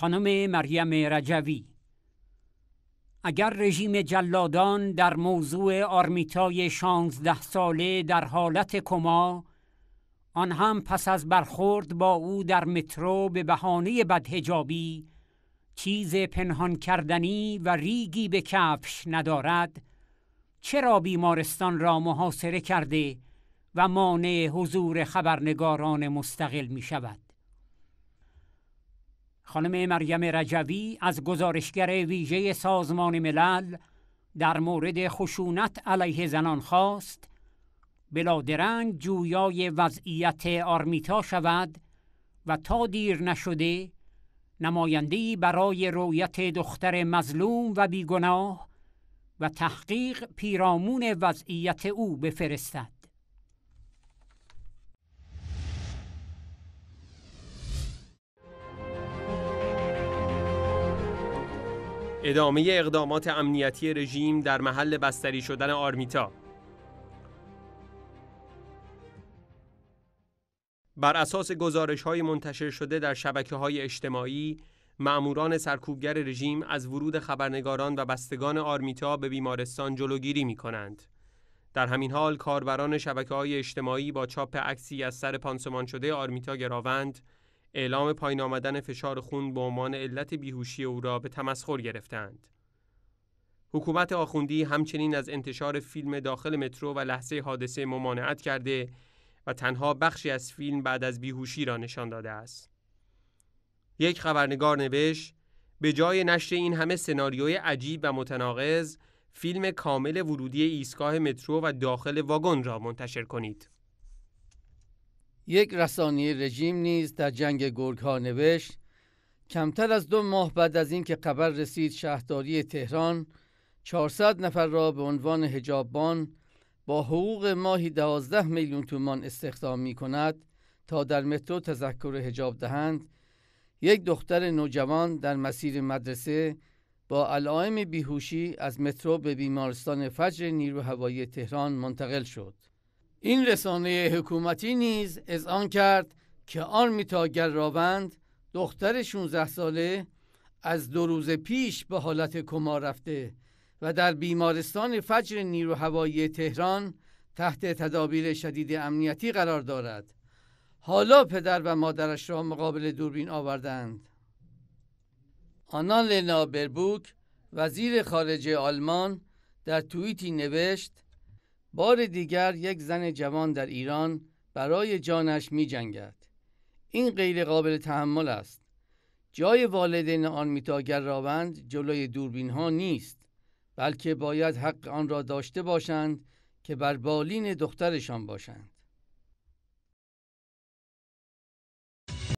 خانم مریم رجوی اگر رژیم جلادان در موضوع آرمیتای شانزده ساله در حالت کما آن هم پس از برخورد با او در مترو به بهانه بدهجابی چیز پنهان کردنی و ریگی به کفش ندارد چرا بیمارستان را محاصره کرده و مانع حضور خبرنگاران مستقل می شود؟ خانم مریم رجوی از گزارشگر ویژه سازمان ملل در مورد خشونت علیه زنان خواست بلادرنگ جویای وضعیت آرمیتا شود و تا دیر نشده نمایندهی برای رویت دختر مظلوم و بیگناه و تحقیق پیرامون وضعیت او بفرستد. ادامه اقدامات امنیتی رژیم در محل بستری شدن آرمیتا بر اساس گزارش های منتشر شده در شبکه های اجتماعی معموران سرکوبگر رژیم از ورود خبرنگاران و بستگان آرمیتا به بیمارستان جلوگیری می کنند. در همین حال کاربران شبکه های اجتماعی با چاپ عکسی از سر پانسمان شده آرمیتا گراوند اعلام پایین آمدن فشار خون به عنوان علت بیهوشی او را به تمسخر گرفتند. حکومت آخوندی همچنین از انتشار فیلم داخل مترو و لحظه حادثه ممانعت کرده و تنها بخشی از فیلم بعد از بیهوشی را نشان داده است. یک خبرنگار نوشت به جای نشر این همه سناریوی عجیب و متناقض فیلم کامل ورودی ایستگاه مترو و داخل واگن را منتشر کنید. یک رسانی رژیم نیز در جنگ گرگ ها نوشت کمتر از دو ماه بعد از اینکه خبر رسید شهرداری تهران 400 نفر را به عنوان هجاببان با حقوق ماهی 12 میلیون تومان استخدام می کند تا در مترو تذکر هجاب دهند یک دختر نوجوان در مسیر مدرسه با علائم بیهوشی از مترو به بیمارستان فجر هوایی تهران منتقل شد این رسانه حکومتی نیز آن کرد که آرمیتا گراوند دختر 16 ساله از دو روز پیش به حالت کما رفته و در بیمارستان فجر نیرو هوایی تهران تحت تدابیر شدید امنیتی قرار دارد حالا پدر و مادرش را مقابل دوربین آوردند آنا لنا بربوک وزیر خارجه آلمان در توییتی نوشت بار دیگر یک زن جوان در ایران برای جانش می جنگد. این غیر قابل تحمل است. جای والدین آن میتاگر راوند جلوی دوربین ها نیست بلکه باید حق آن را داشته باشند که بر بالین دخترشان باشند.